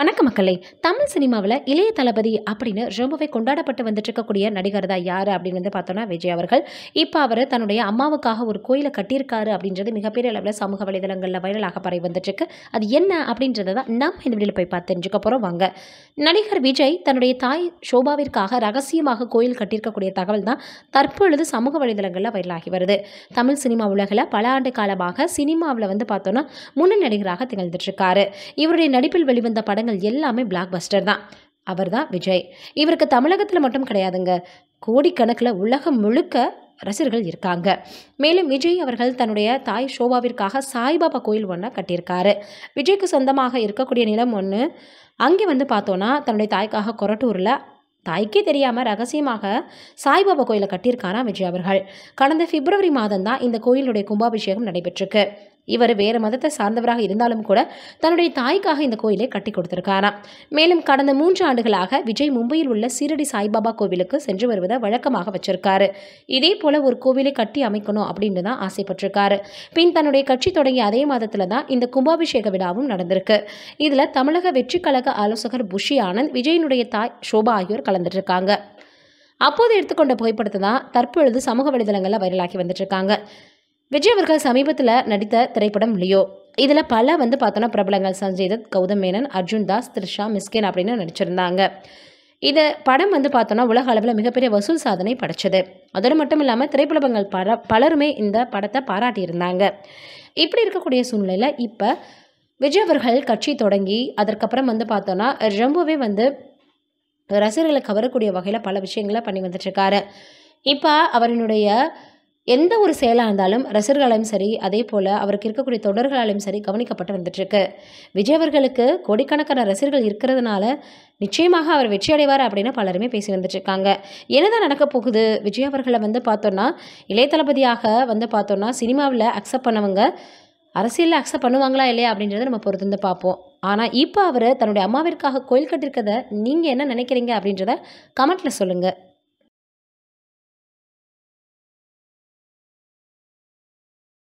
வணக்க மக்களே தமிழ் சினிமாவில் இளைய தளபதி அப்படின்னு ரொம்பவே கொண்டாடப்பட்டு வந்துட்டு இருக்கக்கூடிய நடிகர் தான் யார் அப்படின்னு வந்து பார்த்தோன்னா விஜய் அவர்கள் இப்போ அவர் தன்னுடைய அம்மாவுக்காக ஒரு கோயிலை கட்டியிருக்காரு அப்படின்றது மிகப்பெரிய அளவில் சமூக வலைதளங்களில் வைரலாக பரவி வந்துட்டுருக்கு அது என்ன அப்படின்றத தான் நம்ம இந்த வீடியில் போய் பார்த்து தெரிஞ்சுக்க போகிறோம் வாங்க நடிகர் விஜய் தன்னுடைய தாய் ஷோபாவிற்காக ரகசியமாக கோயில் கட்டியிருக்கக்கூடிய தகவல் தான் தற்பொழுது சமூக வலைதளங்களில் வைரலாகி வருது தமிழ் சினிமா உலகில் பல ஆண்டு காலமாக சினிமாவில் வந்து பார்த்தோன்னா முன்னணி நடிகராக திகழ்ந்துட்டுருக்காரு இவருடைய நடிப்பில் வெளிவந்த படங்கள் படங்கள் எல்லாமே பிளாக் பஸ்டர் தான் அவர் தான் விஜய் இவருக்கு தமிழகத்தில் மட்டும் கிடையாதுங்க கோடிக்கணக்கில் உலகம் முழுக்க ரசிகர்கள் இருக்காங்க மேலும் விஜய் அவர்கள் தன்னுடைய தாய் ஷோபாவிற்காக சாய்பாபா கோயில் ஒன்றை கட்டியிருக்காரு விஜய்க்கு சொந்தமாக இருக்கக்கூடிய நிலம் ஒன்று அங்கே வந்து பார்த்தோன்னா தன்னுடைய தாய்க்காக கொரட்டூரில் தாய்க்கே தெரியாமல் ரகசியமாக சாய்பாபா கோயிலை கட்டியிருக்காராம் விஜய் அவர்கள் கடந்த பிப்ரவரி மாதம் தான் இந்த கோயிலுடைய கும்பாபிஷேகம் நடைபெற்றிருக்கு இவர் வேறு மதத்தை சார்ந்தவராக இருந்தாலும் கூட தன்னுடைய தாய்க்காக இந்த கோயிலை கட்டி கொடுத்திருக்காராம் மேலும் கடந்த மூன்று ஆண்டுகளாக விஜய் மும்பையில் உள்ள சீரடி சாய்பாபா கோவிலுக்கு சென்று வருவதை வழக்கமாக வச்சிருக்காரு இதே போல ஒரு கோவிலை கட்டி அமைக்கணும் அப்படின்னு தான் ஆசைப்பட்டிருக்காரு பின் தன்னுடைய கட்சி தொடங்கிய அதே மாதத்தில் தான் இந்த கும்பாபிஷேக விழாவும் நடந்திருக்கு இதில் தமிழக வெற்றி கழக ஆலோசகர் புஷி ஆனந்த் விஜயனுடைய தாய் ஷோபா ஆகியோர் கலந்துட்டு இருக்காங்க அப்போது எடுத்துக்கொண்ட புகைப்படத்தை தான் தற்பொழுது சமூக வலைதளங்களில் வைரலாகி வந்துட்டு இருக்காங்க விஜய் அவர்கள் சமீபத்தில் நடித்த திரைப்படம் லியோ இதில் பல வந்து பார்த்தோன்னா பிரபலங்கள் சஞ்சய் தத் கௌதம் மேனன் அர்ஜுன் தாஸ் த்ரிஷா மிஸ்கேன் அப்படின்னு நடிச்சிருந்தாங்க இது படம் வந்து பார்த்தோன்னா உலக அளவில் மிகப்பெரிய வசூல் சாதனை படைச்சது அதோடு மட்டும் இல்லாமல் திரைப்படங்கள் பல பலருமே இந்த படத்தை பாராட்டியிருந்தாங்க இப்படி இருக்கக்கூடிய சூழ்நிலையில் இப்போ விஜய் அவர்கள் கட்சி தொடங்கி அதற்கப்புறம் வந்து பார்த்தோன்னா ரொம்பவே வந்து ரசிகர்களை கவரக்கூடிய வகையில் பல விஷயங்களை பண்ணி வந்துட்டுருக்காரு இப்போ அவரினுடைய எந்த ஒரு செயலாக இருந்தாலும் ரசிகர்களாலும் சரி அதே போல் அவருக்கு இருக்கக்கூடிய தொடர்களாலும் சரி கவனிக்கப்பட்டு வந்துட்டுருக்கு விஜய் அவர்களுக்கு கோடிக்கணக்கான ரசிகர்கள் இருக்கிறதுனால நிச்சயமாக அவர் வெற்றி அடைவார் அப்படின்னு பலருமே பேசி வந்துட்டுருக்காங்க என்னதான் நடக்க போகுது விஜய் அவர்களை வந்து பார்த்தோன்னா இளைய தளபதியாக வந்து பார்த்தோன்னா சினிமாவில் அக்செப்ட் பண்ணவங்க அரசியலில் அக்செப்ட் பண்ணுவாங்களா இல்லையா அப்படின்றத நம்ம பொறுத்திருந்து பார்ப்போம் ஆனால் இப்போ அவர் தன்னுடைய அம்மாவிற்காக கோயில் கட்டிருக்கதை நீங்கள் என்ன நினைக்கிறீங்க அப்படின்றத கமெண்ட்டில் சொல்லுங்கள்